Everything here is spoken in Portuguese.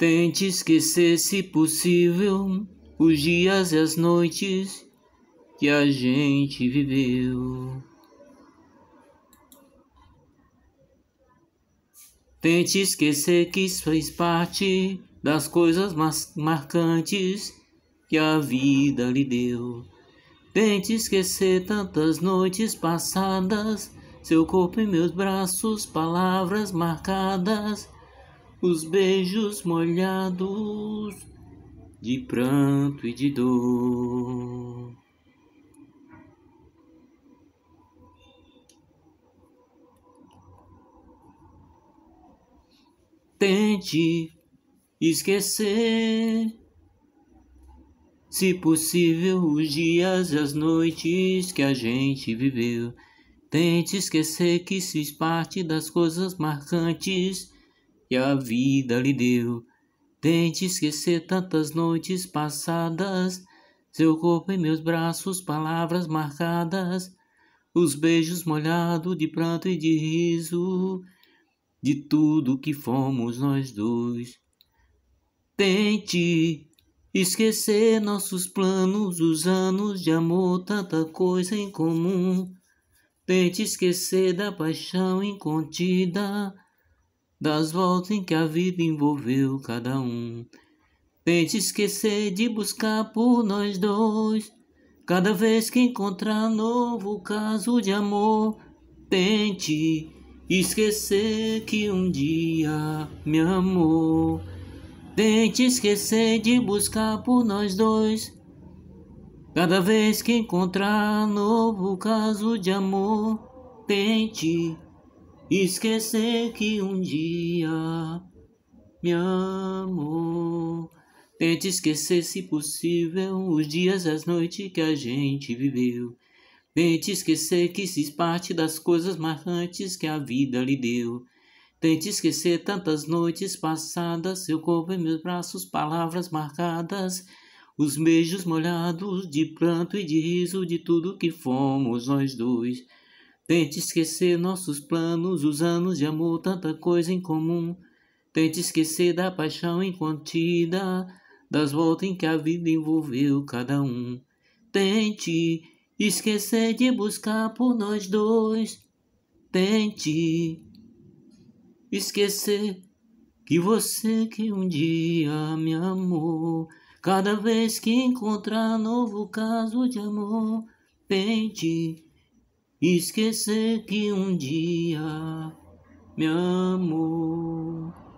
Tente esquecer, se possível, os dias e as noites que a gente viveu. Tente esquecer que isso fez parte das coisas marcantes que a vida lhe deu. Tente esquecer tantas noites passadas, seu corpo em meus braços, palavras marcadas os beijos molhados de pranto e de dor. Tente esquecer, se possível, os dias e as noites que a gente viveu. Tente esquecer que fiz parte das coisas marcantes e a vida lhe deu. Tente esquecer tantas noites passadas, seu corpo em meus braços, palavras marcadas, os beijos molhados de pranto e de riso, de tudo que fomos nós dois. Tente esquecer nossos planos, os anos de amor, tanta coisa em comum. Tente esquecer da paixão incontida das voltas em que a vida envolveu cada um. Tente esquecer de buscar por nós dois. Cada vez que encontrar novo caso de amor, tente esquecer que um dia me amou. Tente esquecer de buscar por nós dois. Cada vez que encontrar novo caso de amor, tente Esquecer que um dia me amou. Tente esquecer, se possível, os dias e as noites que a gente viveu. Tente esquecer que fiz parte das coisas marcantes que a vida lhe deu. Tente esquecer tantas noites passadas, seu corpo em meus braços, palavras marcadas, os beijos molhados de pranto e de riso de tudo que fomos nós dois. Tente esquecer nossos planos, os anos de amor, tanta coisa em comum. Tente esquecer da paixão incontida, das voltas em que a vida envolveu cada um. Tente esquecer de buscar por nós dois. Tente esquecer que você que um dia me amou. Cada vez que encontrar novo caso de amor, tente esquecer que um dia me amou.